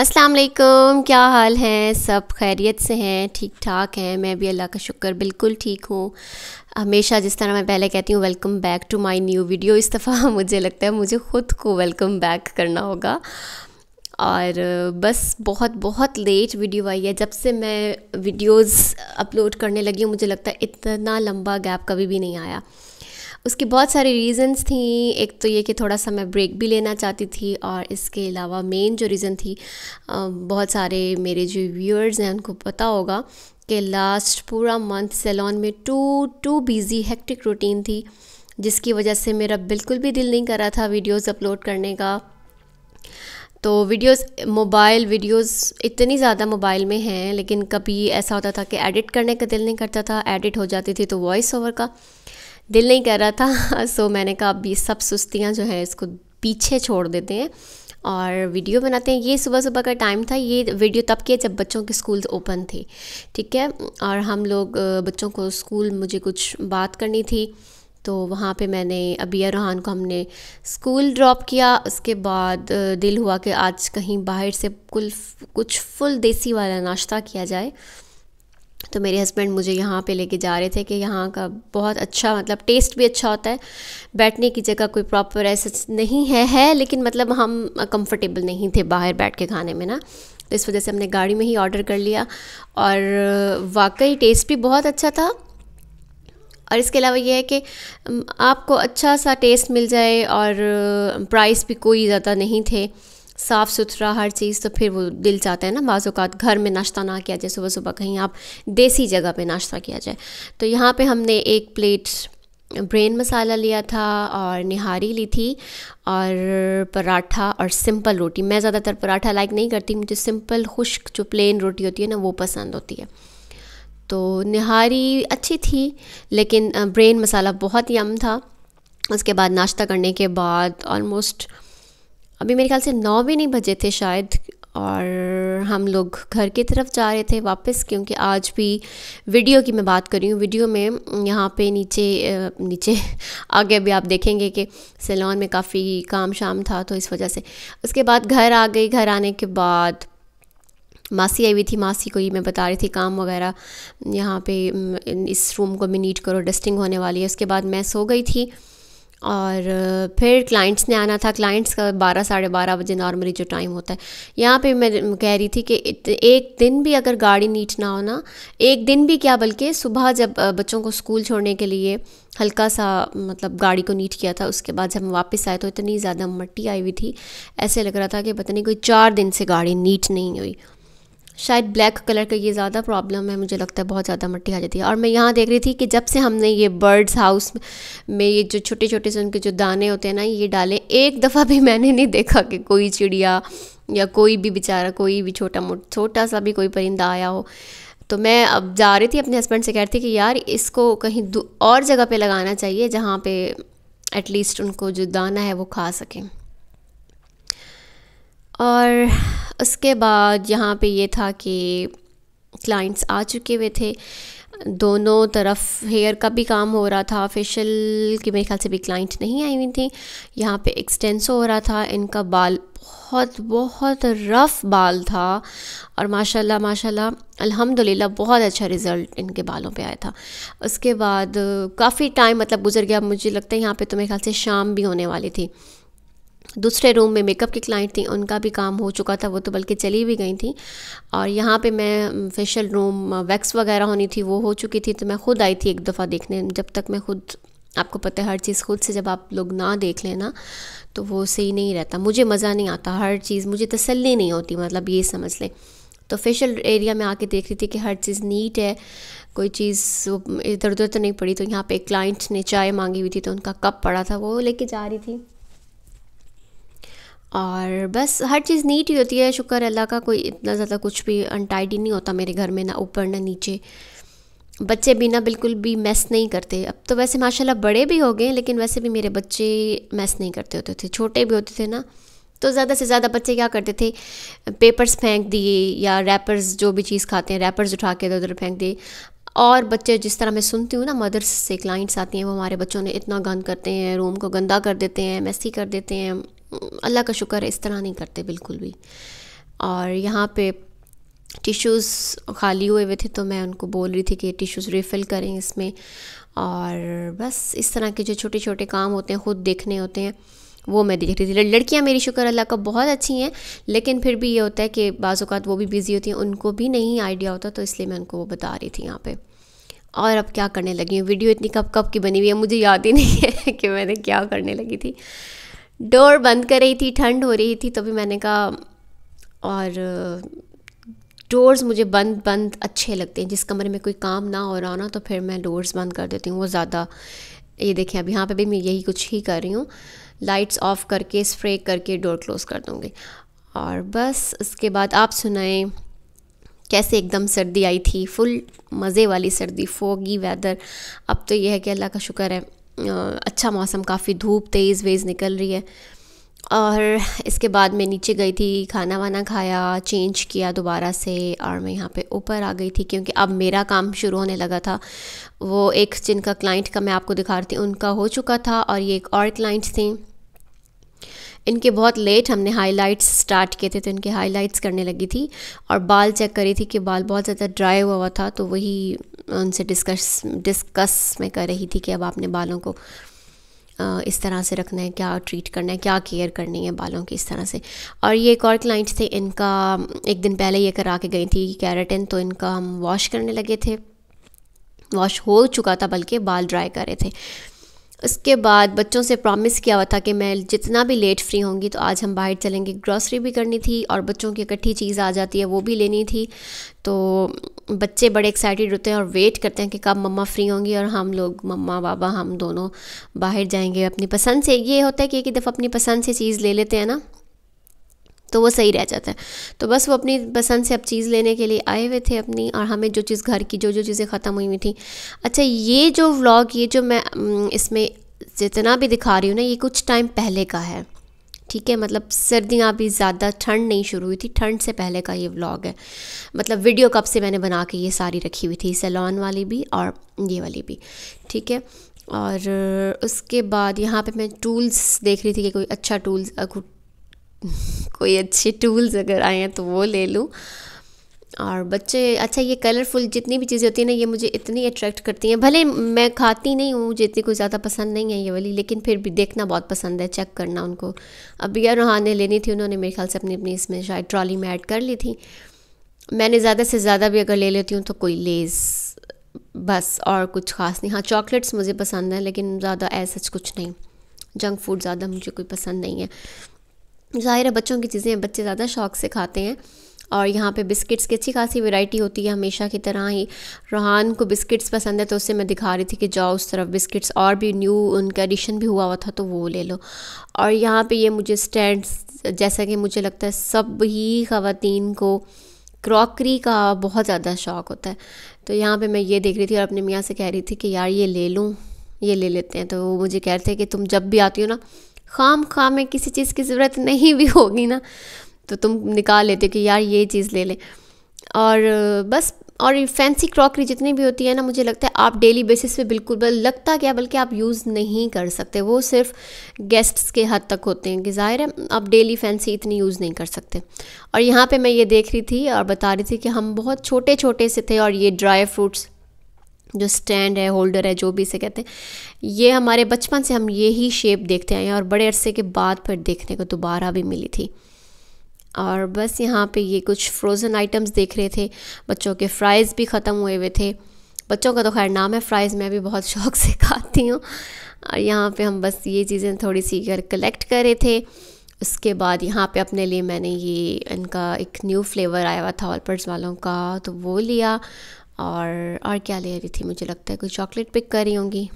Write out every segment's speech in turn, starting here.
अस्सलाम वालेकुम क्या हाल है सब खैरियत से हैं ठीक ठाक हैं मैं भी अल्लाह का शुक्र बिल्कुल ठीक हूँ हमेशा जिस तरह मैं पहले कहती हूँ welcome back to my new video इस दफ़ा मुझे लगता है मुझे ख़ुद को वेलकम बैक करना होगा और बस बहुत बहुत लेट वीडियो आई है जब से मैं वीडियोस अपलोड करने लगी हूँ मुझे लगता है इतना लंबा गैप कभी भी नहीं आया उसकी बहुत सारी रीज़न्स थी एक तो ये कि थोड़ा सा मैं ब्रेक भी लेना चाहती थी और इसके अलावा मेन जो रीज़न थी बहुत सारे मेरे जो व्यूअर्स हैं उनको पता होगा कि लास्ट पूरा मंथ सैलॉन में too too busy hectic routine थी जिसकी वजह से मेरा बिल्कुल भी दिल नहीं कर रहा था वीडियोस अपलोड करने का तो वीडियोस मोबाइल वीडियोस इतनी ज़्यादा मोबाइल में हैं लेकिन कभी ऐसा होता था कि एडिट करने का दिल नहीं करता था एडिट हो जाती थी तो वॉइस ओवर का दिल नहीं कर रहा था सो मैंने कहा अब ये सब सुस्तियाँ जो है इसको पीछे छोड़ देते हैं और वीडियो बनाते हैं ये सुबह सुबह का टाइम था ये वीडियो तब किया जब बच्चों के स्कूल ओपन थे ठीक है और हम लोग बच्चों को स्कूल मुझे कुछ बात करनी थी तो वहाँ पे मैंने अबिया रोहान को हमने स्कूल ड्रॉप किया उसके बाद दिल हुआ कि आज कहीं बाहर से कुल कुछ फुल देसी वाला नाश्ता किया जाए तो मेरे हस्बैंड मुझे यहाँ पे लेके जा रहे थे कि यहाँ का बहुत अच्छा मतलब टेस्ट भी अच्छा होता है बैठने की जगह कोई प्रॉपर ऐसा नहीं है है लेकिन मतलब हम कंफर्टेबल नहीं थे बाहर बैठ के खाने में ना तो इस वजह से हमने गाड़ी में ही ऑर्डर कर लिया और वाकई टेस्ट भी बहुत अच्छा था और इसके अलावा ये है कि आपको अच्छा सा टेस्ट मिल जाए और प्राइस भी कोई ज़्यादा नहीं थे साफ़ सुथरा हर चीज़ तो फिर वो दिल चाहता है ना बाज़ात घर में नाश्ता ना किया जाए सुबह सुबह कहीं आप देसी जगह पे नाश्ता किया जाए तो यहाँ पे हमने एक प्लेट ब्रेन मसाला लिया था और निहारी ली थी और पराठा और सिंपल रोटी मैं ज़्यादातर पराठा लाइक नहीं करती मुझे सिंपल खुश्क जो प्लेन रोटी होती है ना वो पसंद होती है तो निहारी अच्छी थी लेकिन ब्रेन मसाला बहुत यम था उसके बाद नाश्ता करने के बाद ऑलमोस्ट अभी मेरे ख्याल से नौ भी नहीं बजे थे शायद और हम लोग घर की तरफ जा रहे थे वापस क्योंकि आज भी वीडियो की मैं बात कर रही हूँ वीडियो में यहाँ पे नीचे नीचे आगे अभी आप देखेंगे कि सैलॉन में काफ़ी काम शाम था तो इस वजह से उसके बाद घर आ गई घर आने के बाद मासी आई हुई थी मासी को ये मैं बता रही थी काम वगैरह यहाँ पे इस रूम को भी नीट करो डस्टिंग होने वाली है उसके बाद मैं सो गई थी और फिर क्लाइंट्स ने आना था क्लाइंट्स का बारह साढ़े बारह बजे नॉर्मली जो टाइम होता है यहाँ पे मैं कह रही थी कि एक दिन भी अगर गाड़ी नीट ना हो ना एक दिन भी क्या बल्कि सुबह जब बच्चों को स्कूल छोड़ने के लिए हल्का सा मतलब गाड़ी को नीट किया था उसके बाद जब हम वापस आए तो इतनी ज़्यादा मट्टी आई हुई थी ऐसे लग रहा था कि पता नहीं कोई चार दिन से गाड़ी नीट नहीं हुई शायद ब्लैक कलर का ये ज़्यादा प्रॉब्लम है मुझे लगता है बहुत ज़्यादा मट्टी आ जाती है और मैं यहाँ देख रही थी कि जब से हमने ये बर्ड्स हाउस में ये जो छोटे छोटे से उनके जो दाने होते हैं ना ये डाले एक दफ़ा भी मैंने नहीं देखा कि कोई चिड़िया या कोई भी बेचारा कोई भी छोटा मोटा छोटा सा भी कोई परिंदा आया हो तो मैं अब जा रही थी अपने हस्बैंड से कह रही थी कि यार इसको कहीं और जगह पर लगाना चाहिए जहाँ पर एटलीस्ट उनको जो दाना है वो खा सकें और उसके बाद यहाँ पे ये था कि क्लाइंट्स आ चुके हुए थे दोनों तरफ हेयर का भी काम हो रहा था फेशियल की मेरे ख्याल से भी क्लाइंट नहीं आई हुई थी यहाँ पे एक्सटेंसो हो रहा था इनका बाल बहुत बहुत रफ़ बाल था और माशाल्लाह माशाल्लाह अल्हम्दुलिल्लाह बहुत अच्छा रिज़ल्ट इनके बालों पे आया था उसके बाद काफ़ी टाइम मतलब गुजर गया मुझे लगता है यहाँ पे तो मेरे ख्याल से शाम भी होने वाली थी दूसरे रूम में मेकअप की क्लाइंट थी उनका भी काम हो चुका था वो तो बल्कि चली भी गई थी और यहाँ पे मैं फेशियल रूम वैक्स वगैरह होनी थी वो हो चुकी थी तो मैं खुद आई थी एक दफ़ा देखने जब तक मैं खुद आपको पता है हर चीज़ खुद से जब आप लोग ना देख लेना तो वो सही नहीं रहता मुझे मज़ा नहीं आता हर चीज़ मुझे तसल्ली नहीं होती मतलब ये समझ लें तो फेशियल एरिया में आके देख रही थी कि हर चीज़ नीट है कोई चीज़ इधर उधर तो नहीं पड़ी तो यहाँ पे क्लाइंट ने चाय मांगी हुई थी तो उनका कप पड़ा था वो लेके जा रही थी और बस हर चीज़ नीट ही होती है शुक्र अल्लाह का कोई इतना ज़्यादा कुछ भी अनटाइडी नहीं होता मेरे घर में ना ऊपर ना नीचे बच्चे भी ना बिल्कुल भी मैस नहीं करते अब तो वैसे माशाल्लाह बड़े भी हो गए लेकिन वैसे भी मेरे बच्चे मैस नहीं करते होते थे छोटे भी होते थे ना तो ज़्यादा से ज़्यादा बच्चे क्या करते थे पेपर्स फेंक दिए या रैपर्स जो भी चीज़ खाते हैं रैपर्स उठा के इधर उधर फेंक दिए और बच्चे जिस तरह मैं सुनती हूँ ना मदर्स से क्लाइंट्स आती हैं वो हमारे बच्चों ने इतना गंद करते हैं रूम को गंदा कर देते हैं मैसी कर देते हैं अल्लाह का शुक्र है इस तरह नहीं करते बिल्कुल भी और यहाँ पे टिश्यूज़ खाली हुए हुए थे तो मैं उनको बोल रही थी कि टिश्यूज़ रिफ़िल करें इसमें और बस इस तरह के जो छोटे छोटे काम होते हैं ख़ुद देखने होते हैं वो मैं देख रही थी लड़कियाँ मेरी शुक्र अल्लाह का बहुत अच्छी हैं लेकिन फिर भी ये होता है कि बाज़ात वो भी बिज़ी होती हैं उनको भी नहीं आइडिया होता तो इसलिए मैं उनको वो बता रही थी यहाँ पर और अब क्या करने लगी हूँ वीडियो इतनी कब कब की बनी हुई है मुझे याद ही नहीं है कि मैंने क्या करने लगी थी डोर बंद कर रही थी ठंड हो रही थी तभी मैंने कहा और डोर्स मुझे बंद बंद अच्छे लगते हैं जिस कमरे में कोई काम ना हो रहा ना तो फिर मैं डोर्स बंद कर देती हूँ वो ज़्यादा ये देखें अभी यहाँ पे भी मैं यही कुछ ही कर रही हूँ लाइट्स ऑफ करके स्प्रे करके डोर क्लोज़ कर दूँगी और बस उसके बाद आप सुनाएं कैसे एकदम सर्दी आई थी फुल मज़े वाली सर्दी फोगी वेदर अब तो यह है कि अल्लाह का शुक्र है अच्छा मौसम काफ़ी धूप तेज़ वेज़ निकल रही है और इसके बाद मैं नीचे गई थी खाना वाना खाया चेंज किया दोबारा से और मैं यहाँ पे ऊपर आ गई थी क्योंकि अब मेरा काम शुरू होने लगा था वो एक जिनका क्लाइंट का मैं आपको दिखा रही थी उनका हो चुका था और ये एक और क्लाइंट थी इनके बहुत लेट हमने हाइलाइट्स स्टार्ट किए थे तो इनके हाइलाइट्स करने लगी थी और बाल चेक करी थी कि बाल बहुत ज़्यादा ड्राई हुआ हुआ था तो वही उनसे डिस्कस डिस्कस में कर रही थी कि अब आपने बालों को इस तरह से रखना है क्या ट्रीट करना है क्या केयर करनी है बालों की इस तरह से और ये एक और क्लाइंट थे इनका एक दिन पहले ये करा के गई थी कैरेटिन तो इनका हम वॉश करने लगे थे वॉश हो चुका था बल्कि बाल ड्राई कर रहे थे उसके बाद बच्चों से प्रॉमिस किया हुआ था कि मैं जितना भी लेट फ्री होंगी तो आज हम बाहर चलेंगे ग्रॉसरी भी करनी थी और बच्चों की इकट्ठी चीज़ आ जाती है वो भी लेनी थी तो बच्चे बड़े एक्साइटेड होते हैं और वेट करते हैं कि कब मम्मा फ्री होंगी और हम लोग मम्मा बाबा हम दोनों बाहर जाएंगे अपनी पसंद से ये होता है कि एक दफ़ा अपनी पसंद से चीज़ ले लेते हैं ना तो वो सही रह जाता है तो बस वो अपनी पसंद से अब चीज़ लेने के लिए आए हुए थे अपनी और हमें जो चीज़ घर की जो जो चीज़ें ख़त्म हुई हुई थी अच्छा ये जो व्लॉग ये जो मैं इसमें जितना भी दिखा रही हूँ ना ये कुछ टाइम पहले का है ठीक है मतलब सर्दियाँ अभी ज़्यादा ठंड नहीं शुरू हुई थी ठंड से पहले का ये व्लॉग है मतलब वीडियो कब से मैंने बना के ये सारी रखी हुई थी सैलॉन वाली भी और ये वाली भी ठीक है और उसके बाद यहाँ पे मैं टूल्स देख रही थी कि कोई अच्छा टूल्स कोई अच्छे टूल्स अगर आए हैं तो वो ले लूँ और बच्चे अच्छा ये कलरफुल जितनी भी चीज़ें होती हैं ना ये मुझे इतनी अट्रैक्ट करती हैं भले मैं खाती नहीं हूँ मुझे इतनी कोई ज़्यादा पसंद नहीं है ये वाली लेकिन फिर भी देखना बहुत पसंद है चेक करना उनको अब यार रूहानी लेनी थी उन्होंने मेरे ख्याल से अपनी अपनी इसमें शायद ट्रॉली में ऐड कर ली थी मैंने ज़्यादा से ज़्यादा भी अगर ले लेती हूँ तो कोई लेस बस और कुछ ख़ास नहीं हाँ चॉकलेट्स मुझे पसंद हैं लेकिन ज़्यादा ऐसा कुछ नहीं जंक फूड ज़्यादा मुझे कोई पसंद नहीं है ज़ाहिर है बच्चों की चीज़ें बच्चे ज़्यादा शौक से खाते हैं और यहाँ पे बिस्किट्स की अच्छी खासी वैरायटी होती है हमेशा की तरह ही रोहान को बिस्किट्स पसंद है तो उससे मैं दिखा रही थी कि जाओ उस तरफ बिस्किट्स और भी न्यू उनका एडिशन भी हुआ हुआ था तो वो ले लो और यहाँ पे ये मुझे स्टैंड्स जैसा कि मुझे लगता है सब ही खातन को क्रॉकरी का बहुत ज़्यादा शौक होता है तो यहाँ पर मैं ये देख रही थी और अपने मियाँ से कह रही थी कि यार ये ले लूँ ये ले लेते हैं तो वो मुझे कह रहे थे कि तुम जब भी आती हो ना खाम खाम में किसी चीज़ की ज़रूरत नहीं भी होगी ना तो तुम निकाल लेते हो कि यार ये चीज़ ले लें और बस और फैंसी क्रॉकरी जितनी भी होती है ना मुझे लगता है आप डेली बेसिस पे बिल्कुल बल लगता क्या बल्कि आप यूज़ नहीं कर सकते वो सिर्फ गेस्ट्स के हद तक होते हैं कि ज़ाहिर है आप डेली फैंसी इतनी यूज़ नहीं कर सकते और यहाँ पे मैं ये देख रही थी और बता रही थी कि हम बहुत छोटे छोटे से थे और ये ड्राई फ्रूट्स जो स्टैंड है होल्डर है जो भी इसे कहते हैं ये हमारे बचपन से हम ये ही शेप देखते आए हैं और बड़े अरसे के बाद फिर देखने को दोबारा भी मिली थी और बस यहाँ पे ये कुछ फ्रोज़न आइटम्स देख रहे थे बच्चों के फ्राइज़ भी ख़त्म हुए हुए थे बच्चों का तो खैर नाम है फ्राइज़ मैं भी बहुत शौक से खाती हूँ और यहाँ पे हम बस ये चीज़ें थोड़ी सी घर कलेक्ट कर रहे थे उसके बाद यहाँ पे अपने लिए मैंने ये इनका एक न्यू फ्लेवर आया हुआ था ऑलपर्स वालों का तो वो लिया और और क्या ले रही थी मुझे लगता है कोई चॉकलेट पिक कर रही होंगी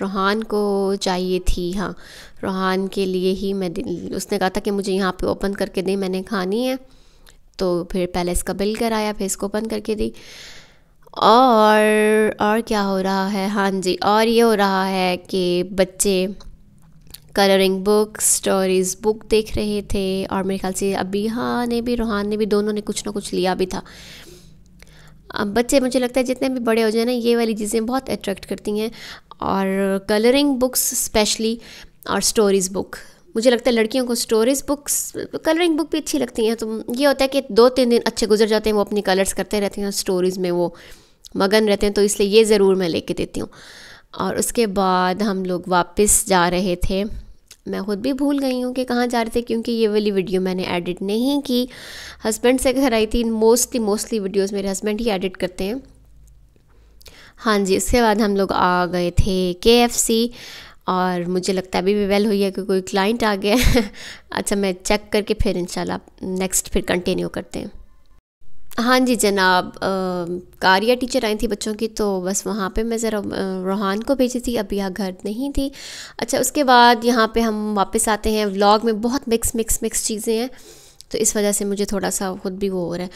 रोहान को चाहिए थी हाँ रोहान के लिए ही मैं उसने कहा था कि मुझे यहाँ पे ओपन करके दें मैंने खानी है तो फिर पहले इसका बिल कराया फिर इसको ओपन करके दी और और क्या हो रहा है हाँ जी और ये हो रहा है कि बच्चे कलरिंग बुक स्टोरीज़ बुक देख रहे थे और मेरे ख्याल से अभी हाँ ने भी रोहान ने भी दोनों ने कुछ ना कुछ लिया भी था बच्चे मुझे लगता है जितने भी बड़े हो जाए ना ये वाली चीज़ें बहुत अट्रैक्ट करती हैं और कलरिंग बुक्स स्पेशली और स्टोरीज़ बुक मुझे लगता है लड़कियों को स्टोरीज बुक्स कलरिंग बुक भी अच्छी लगती हैं तो ये होता है कि दो तीन दिन अच्छे गुजर जाते हैं वो अपनी कलर्स करते रहते हैं और स्टोरीज़ में वो मगन रहते हैं तो इसलिए ये ज़रूर मैं लेके देती हूँ और उसके बाद हम लोग वापस जा रहे थे मैं खुद भी भूल गई हूँ कि कहाँ जा रहे थे क्योंकि ये वाली वीडियो मैंने एडिट नहीं की हस्बैंड से आई थी मोस्टली मोस्टली वीडियोस मेरे हस्बैंड ही एडिट करते हैं हाँ जी इसके बाद हम लोग आ गए थे के और मुझे लगता है अभी भी वेल हुई है कि कोई क्लाइंट आ गया अच्छा मैं चेक करके फिर इंशाल्लाह नेक्स्ट फिर कंटिन्यू करते हैं हाँ जी जनाब कारिया टीचर आई थी बच्चों की तो बस वहाँ पे मैं ज़रा रोहान को भेजी थी अभी यहाँ घर नहीं थी अच्छा उसके बाद यहाँ पे हम वापस आते हैं व्लॉग में बहुत मिक्स मिक्स मिक्स चीज़ें हैं तो इस वजह से मुझे थोड़ा सा खुद भी वो हो रहा है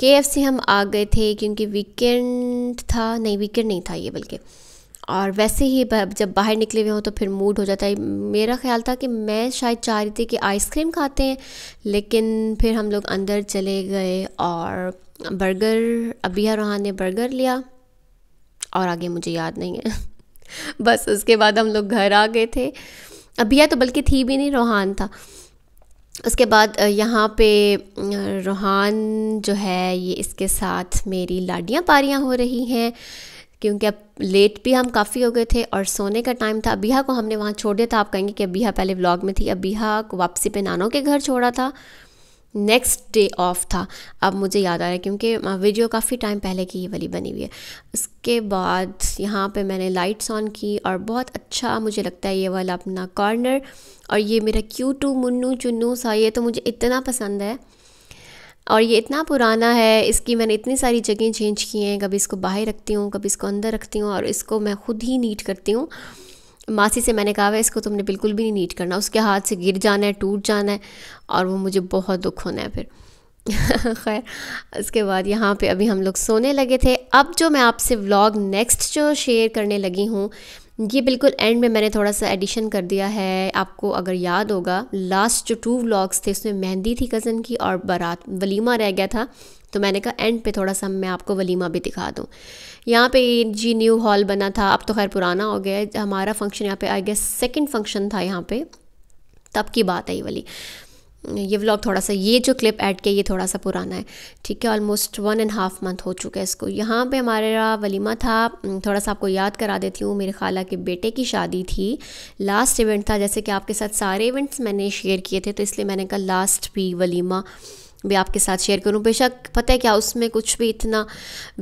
के एफ से हम आ गए थे क्योंकि वीकेंड था नहीं वीकेंड नहीं था ये बल्कि और वैसे ही जब बाहर निकले हुए हों तो फिर मूड हो जाता है मेरा ख्याल था कि मैं शायद चाह रही थी कि आइसक्रीम खाते हैं लेकिन फिर हम लोग अंदर चले गए और बर्गर अबिया रोहान ने बर्गर लिया और आगे मुझे याद नहीं है बस उसके बाद हम लोग घर आ गए थे अबिया तो बल्कि थी भी नहीं रोहान था उसके बाद यहाँ पे रोहान जो है ये इसके साथ मेरी लाडियाँ पारियाँ हो रही हैं क्योंकि अब लेट भी हम काफ़ी हो गए थे और सोने का टाइम था अबीहा को हमने वहाँ छोड़ दिया था आप कहेंगे कि अबीहा पहले व्लॉग में थी अबीहा को वापसी पे नानों के घर छोड़ा था नेक्स्ट डे ऑफ था अब मुझे याद आ रहा है क्योंकि वीडियो काफ़ी टाइम पहले की ये वाली बनी हुई है उसके बाद यहाँ पे मैंने लाइट्स ऑन की और बहुत अच्छा मुझे लगता है ये वाला अपना कॉर्नर और ये मेरा क्यू टू मुन्नू चुन्नू सा ये तो मुझे इतना पसंद है और ये इतना पुराना है इसकी मैंने इतनी सारी जगह चेंज की हैं कभी इसको बाहर रखती हूँ कभी इसको अंदर रखती हूँ और इसको मैं खुद ही नीट करती हूँ मासी से मैंने कहा है इसको तुमने बिल्कुल भी नहीं नीट करना उसके हाथ से गिर जाना है टूट जाना है और वो मुझे बहुत दुख होना है फिर खैर उसके बाद यहाँ पे अभी हम लोग सोने लगे थे अब जो मैं आपसे व्लॉग नेक्स्ट जो शेयर करने लगी हूँ ये बिल्कुल एंड में मैंने थोड़ा सा एडिशन कर दिया है आपको अगर याद होगा लास्ट जो टू व्लॉग्स थे उसमें मेहंदी थी कज़न की और बारात वलीमा रह गया था तो मैंने कहा एंड पे थोड़ा सा मैं आपको वलीमा भी दिखा दूँ यहाँ पे जी न्यू हॉल बना था अब तो खैर पुराना हो गया है हमारा फंक्शन यहाँ पे आई गेस सेकेंड फंक्शन था यहाँ पे तब की बात आई वली वाली ये व्लॉग थोड़ा सा ये जो क्लिप ऐड किया ये थोड़ा सा पुराना है ठीक है almost one and half month हो चुका है इसको यहाँ पे हमारा वलीमा था थोड़ा सा आपको याद करा देती हूँ मेरे खाला के बेटे की शादी थी लास्ट इवेंट था जैसे कि आपके साथ सारे इवेंट्स मैंने शेयर किए थे तो इसलिए मैंने कहा लास्ट भी वलीमा भी आपके साथ शेयर करूँ बेशक पता है क्या उसमें कुछ भी इतना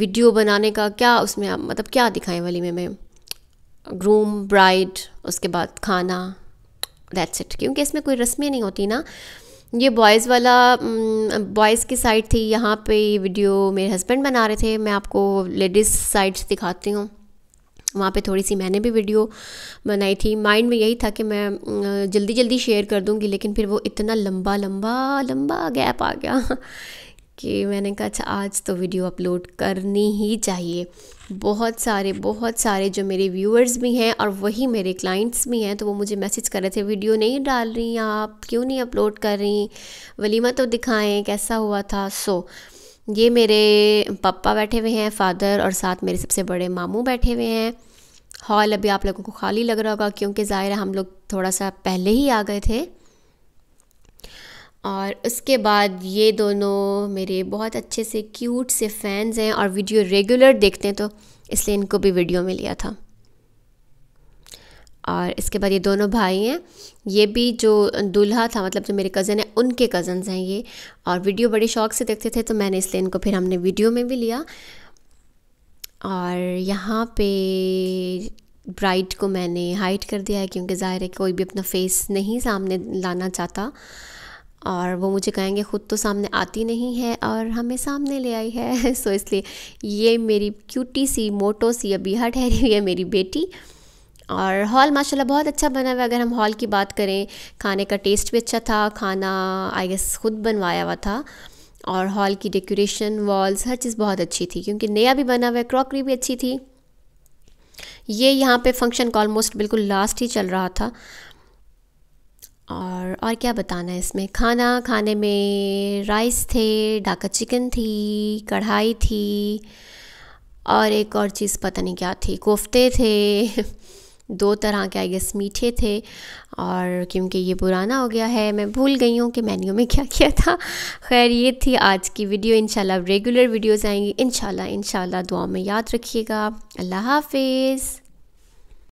वीडियो बनाने का क्या उसमें मतलब क्या दिखाएं वलीमे में ग्रूम ब्राइड उसके बाद खाना दैट्स इट क्योंकि इसमें कोई रस्में नहीं होती ना ये बॉयज़ वाला बॉयज़ की साइड थी यहाँ पे वीडियो मेरे हस्बैंड बना रहे थे मैं आपको लेडीज़ साइड्स दिखाती हूँ वहाँ पे थोड़ी सी मैंने भी वीडियो बनाई थी माइंड में यही था कि मैं जल्दी जल्दी शेयर कर दूँगी लेकिन फिर वो इतना लंबा लंबा लंबा गैप आ गया कि मैंने कहा अच्छा आज तो वीडियो अपलोड करनी ही चाहिए बहुत सारे बहुत सारे जो मेरे व्यूअर्स भी हैं और वही मेरे क्लाइंट्स भी हैं तो वो मुझे मैसेज कर रहे थे वीडियो नहीं डाल रही आप क्यों नहीं अपलोड कर रही वलीमा तो दिखाएं कैसा हुआ था सो ये मेरे पापा बैठे हुए हैं फादर और साथ मेरे सबसे बड़े मामू बैठे हुए हैं हॉल अभी आप लोगों को खाली लग रहा होगा क्योंकि ज़ाहिर है हम लोग थोड़ा सा पहले ही आ गए थे और उसके बाद ये दोनों मेरे बहुत अच्छे से क्यूट से फैंस हैं और वीडियो रेगुलर देखते हैं तो इसलिए इनको भी वीडियो में लिया था और इसके बाद ये दोनों भाई हैं ये भी जो दूल्हा था मतलब जो मेरे कज़न हैं उनके कज़न्स हैं ये और वीडियो बड़े शौक से देखते थे तो मैंने इसलिए इनको फिर हमने वीडियो में भी लिया और यहाँ पे ब्राइड को मैंने हाइड कर दिया है क्योंकि ज़ाहिर है कोई भी अपना फेस नहीं सामने लाना चाहता और वो मुझे कहेंगे ख़ुद तो सामने आती नहीं है और हमें सामने ले आई है सो इसलिए ये मेरी क्यूटी सी मोटो सी अभी हट ठहरी हुई है मेरी बेटी और हॉल माशाल्लाह बहुत अच्छा बना हुआ है अगर हम हॉल की बात करें खाने का टेस्ट भी अच्छा था खाना आई गेस खुद बनवाया हुआ था और हॉल की डेकोरेशन वॉल्स हर चीज़ बहुत अच्छी थी क्योंकि नया भी बना हुआ है क्रॉकरी भी अच्छी थी ये यहाँ पे फंक्शन का ऑलमोस्ट बिल्कुल लास्ट ही चल रहा था और और क्या बताना है इसमें खाना खाने में राइस थे डाका चिकन थी कढ़ाई थी और एक और चीज़ पता नहीं क्या थी कोफ्ते थे दो तरह के आई गेस मीठे थे और क्योंकि ये पुराना हो गया है मैं भूल गई हूँ कि मेन्यू में क्या किया था खैर ये थी आज की वीडियो इंशाल्लाह रेगुलर वीडियोस आएंगी इंशाल्लाह इंशाल्लाह दुआ में याद रखिएगा अल्लाह हाफिज़